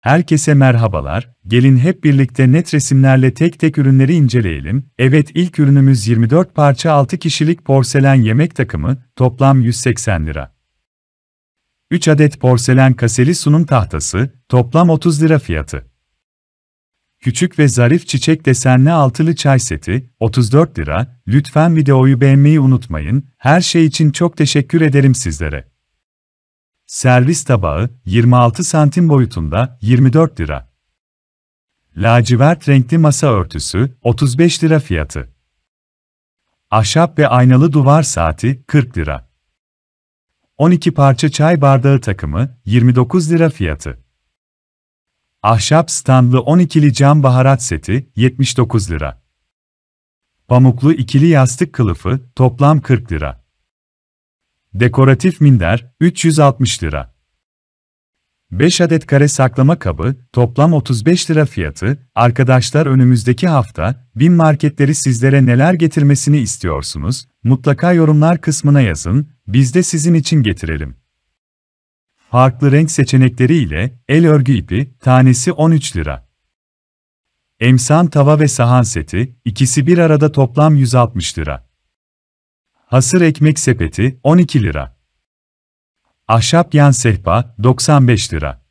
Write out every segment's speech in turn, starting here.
Herkese merhabalar, gelin hep birlikte net resimlerle tek tek ürünleri inceleyelim. Evet ilk ürünümüz 24 parça 6 kişilik porselen yemek takımı, toplam 180 lira. 3 adet porselen kaseli sunum tahtası, toplam 30 lira fiyatı. Küçük ve zarif çiçek desenli altılı çay seti, 34 lira, lütfen videoyu beğenmeyi unutmayın, her şey için çok teşekkür ederim sizlere. Servis tabağı 26 santim boyutunda 24 lira. Lacivert renkli masa örtüsü 35 lira fiyatı. Ahşap ve aynalı duvar saati 40 lira. 12 parça çay bardağı takımı 29 lira fiyatı. Ahşap standlı 12'li cam baharat seti 79 lira. Pamuklu ikili yastık kılıfı toplam 40 lira. Dekoratif minder, 360 lira. 5 adet kare saklama kabı, toplam 35 lira fiyatı, arkadaşlar önümüzdeki hafta, bin marketleri sizlere neler getirmesini istiyorsunuz, mutlaka yorumlar kısmına yazın, biz de sizin için getirelim. Farklı renk seçenekleri ile, el örgü ipi, tanesi 13 lira. Emsan tava ve sahan seti, ikisi bir arada toplam 160 lira. Hasır ekmek sepeti 12 lira. Ahşap yan sehpa 95 lira.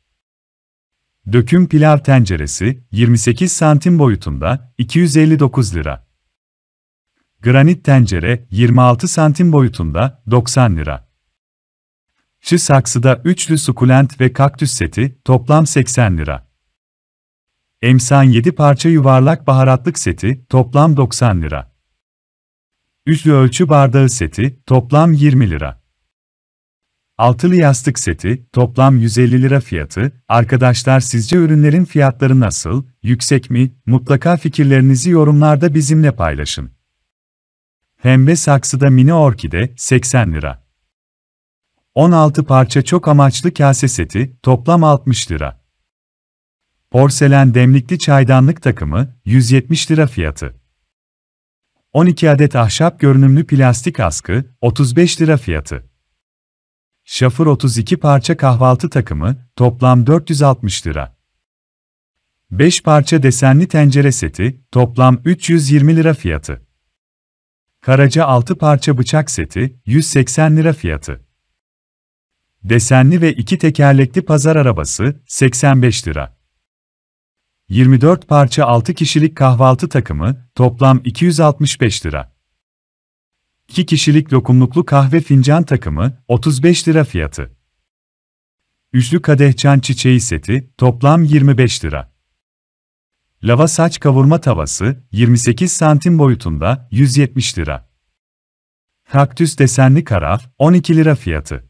Döküm pilav tenceresi 28 santim boyutunda 259 lira. Granit tencere 26 santim boyutunda 90 lira. Şu saksıda üçlü sukulent ve kaktüs seti toplam 80 lira. Emsan 7 parça yuvarlak baharatlık seti toplam 90 lira. Üçlü ölçü bardağı seti, toplam 20 lira. Altılı yastık seti, toplam 150 lira fiyatı. Arkadaşlar sizce ürünlerin fiyatları nasıl, yüksek mi? Mutlaka fikirlerinizi yorumlarda bizimle paylaşın. Pembe saksıda mini orkide, 80 lira. 16 parça çok amaçlı kase seti, toplam 60 lira. Porselen demlikli çaydanlık takımı, 170 lira fiyatı. 12 adet ahşap görünümlü plastik askı, 35 lira fiyatı. Şafır 32 parça kahvaltı takımı, toplam 460 lira. 5 parça desenli tencere seti, toplam 320 lira fiyatı. Karaca 6 parça bıçak seti, 180 lira fiyatı. Desenli ve 2 tekerlekli pazar arabası, 85 lira. 24 parça 6 kişilik kahvaltı takımı, toplam 265 lira. 2 kişilik lokumluklu kahve fincan takımı, 35 lira fiyatı. Üçlü kadeh çan çiçeği seti, toplam 25 lira. Lava saç kavurma tavası, 28 santim boyutunda, 170 lira. Kaktüs desenli karaf, 12 lira fiyatı.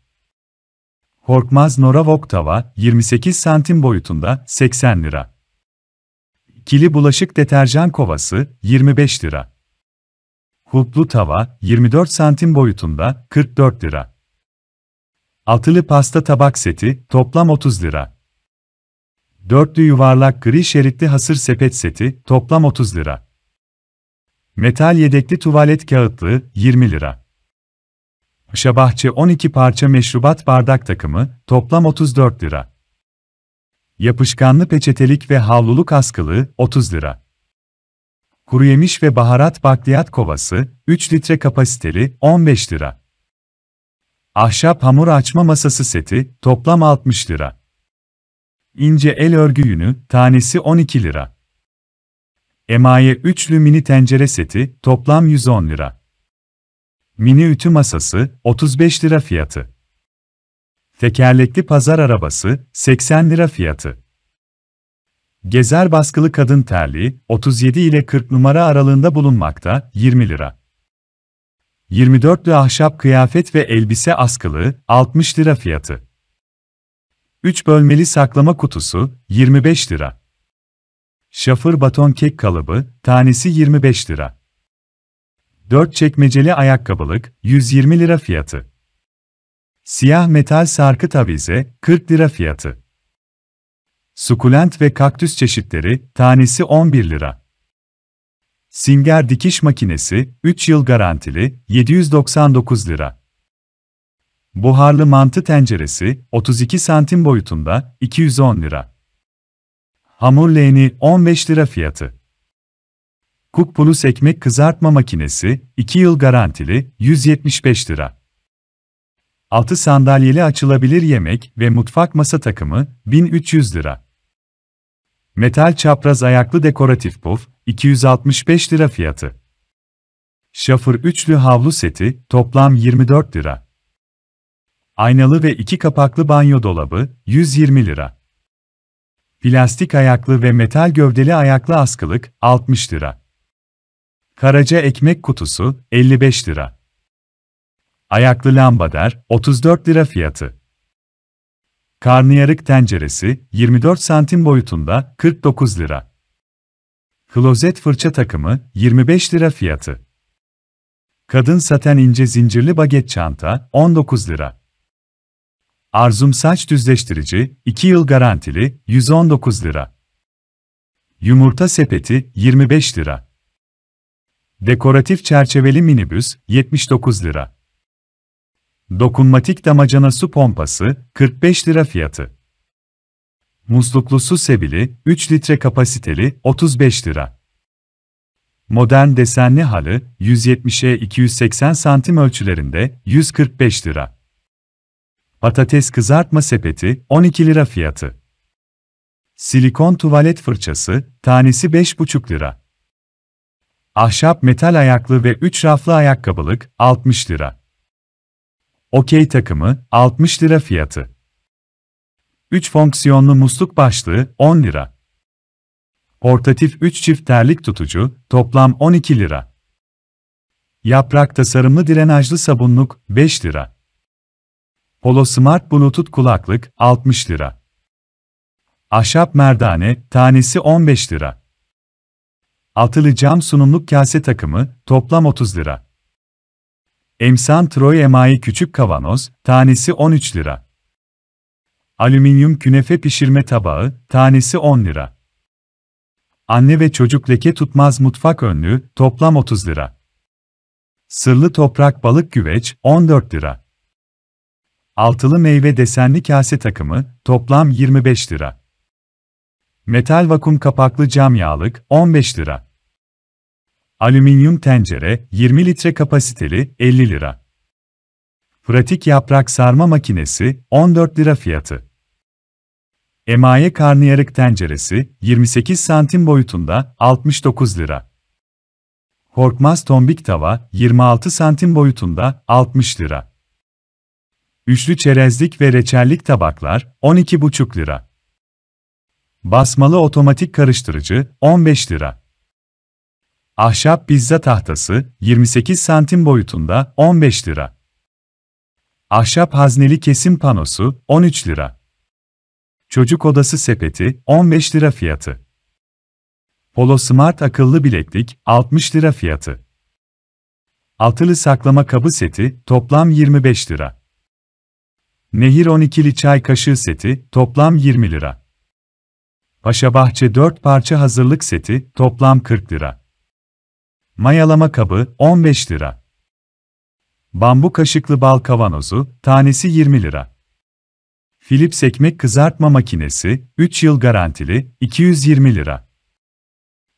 Korkmaz Noravok tava, 28 santim boyutunda, 80 lira. Kili bulaşık deterjan kovası 25 lira. Kulplu tava 24 santim boyutunda 44 lira. Altılı pasta tabak seti toplam 30 lira. Dörtlü yuvarlak gri şeritli hasır sepet seti toplam 30 lira. Metal yedekli tuvalet kağıtlı 20 lira. Şabahçe 12 parça meşrubat bardak takımı toplam 34 lira. Yapışkanlı peçetelik ve havluluk askılı 30 lira. Kuru Kuruyemiş ve baharat bakliyat kovası 3 litre kapasiteli 15 lira. Ahşap hamur açma masası seti toplam 60 lira. İnce el örgü yünü tanesi 12 lira. Emaye üçlü mini tencere seti toplam 110 lira. Mini ütü masası 35 lira fiyatı. Tekerlekli pazar arabası, 80 lira fiyatı. Gezer baskılı kadın terliği, 37 ile 40 numara aralığında bulunmakta, 20 lira. 24'lü ahşap kıyafet ve elbise askılı 60 lira fiyatı. 3 bölmeli saklama kutusu, 25 lira. Şafır baton kek kalıbı, tanesi 25 lira. 4 çekmeceli ayakkabılık, 120 lira fiyatı. Siyah metal sarkıt avize, 40 lira fiyatı. Sukulent ve kaktüs çeşitleri, tanesi 11 lira. Singer dikiş makinesi, 3 yıl garantili, 799 lira. Buharlı mantı tenceresi, 32 santim boyutunda, 210 lira. Hamur leğeni, 15 lira fiyatı. Cook Plus ekmek kızartma makinesi, 2 yıl garantili, 175 lira. 6 sandalyeli açılabilir yemek ve mutfak masa takımı 1300 lira. Metal çapraz ayaklı dekoratif puf 265 lira fiyatı. Şafır üçlü havlu seti toplam 24 lira. Aynalı ve iki kapaklı banyo dolabı 120 lira. Plastik ayaklı ve metal gövdeli ayaklı askılık 60 lira. Karaca ekmek kutusu 55 lira. Ayaklı lambader, 34 lira fiyatı. Karnıyarık tenceresi, 24 santim boyutunda, 49 lira. Klozet fırça takımı, 25 lira fiyatı. Kadın saten ince zincirli baget çanta, 19 lira. Arzum saç düzleştirici, 2 yıl garantili, 119 lira. Yumurta sepeti, 25 lira. Dekoratif çerçeveli minibüs, 79 lira. Dokunmatik damacana su pompası, 45 lira fiyatı. Musluklu su sebili, 3 litre kapasiteli, 35 lira. Modern desenli halı, 170'e 280 santim ölçülerinde, 145 lira. Patates kızartma sepeti, 12 lira fiyatı. Silikon tuvalet fırçası, tanesi 5,5 lira. Ahşap metal ayaklı ve 3 raflı ayakkabılık, 60 lira. Okey takımı 60 lira fiyatı. 3 fonksiyonlu musluk başlığı 10 lira. Portatif 3 çift terlik tutucu toplam 12 lira. Yaprak tasarımlı drenajlı sabunluk 5 lira. Polo Smart Bluetooth kulaklık 60 lira. Ahşap merdane tanesi 15 lira. Atılı cam sunumluk kase takımı toplam 30 lira. Emsan Troy emayi küçük kavanoz, tanesi 13 lira. Alüminyum künefe pişirme tabağı, tanesi 10 lira. Anne ve çocuk leke tutmaz mutfak önlüğü, toplam 30 lira. Sırlı toprak balık güveç, 14 lira. Altılı meyve desenli kase takımı, toplam 25 lira. Metal vakum kapaklı cam yağlık, 15 lira. Alüminyum tencere, 20 litre kapasiteli, 50 lira. Pratik yaprak sarma makinesi, 14 lira fiyatı. Emaye karnıyarık tenceresi, 28 santim boyutunda, 69 lira. Korkmaz tombik tava, 26 santim boyutunda, 60 lira. Üçlü çerezlik ve reçellik tabaklar, 12,5 lira. Basmalı otomatik karıştırıcı, 15 lira. Ahşap pizza tahtası 28 santim boyutunda 15 lira. Ahşap hazneli kesim panosu 13 lira. Çocuk odası sepeti 15 lira fiyatı. Polo Smart akıllı bileklik 60 lira fiyatı. Altılı saklama kabı seti toplam 25 lira. Nehir 12'li çay kaşığı seti toplam 20 lira. Paşa Bahçe 4 parça hazırlık seti toplam 40 lira. Mayalama kabı 15 lira. Bambu kaşıklı bal kavanozu tanesi 20 lira. Philips ekmek kızartma makinesi 3 yıl garantili 220 lira.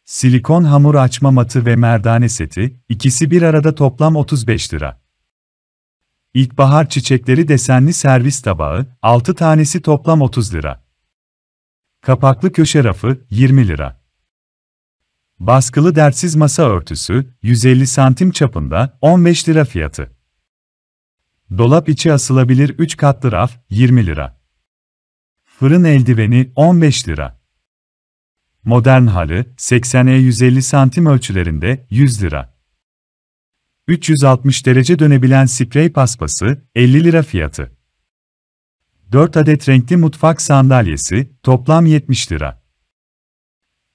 Silikon hamur açma matı ve merdane seti ikisi bir arada toplam 35 lira. İlkbahar çiçekleri desenli servis tabağı 6 tanesi toplam 30 lira. Kapaklı köşe rafı 20 lira. Baskılı dertsiz masa örtüsü, 150 santim çapında, 15 lira fiyatı. Dolap içi asılabilir 3 katlı raf, 20 lira. Fırın eldiveni, 15 lira. Modern halı, 80'e 150 santim ölçülerinde, 100 lira. 360 derece dönebilen sprey paspası, 50 lira fiyatı. 4 adet renkli mutfak sandalyesi, toplam 70 lira.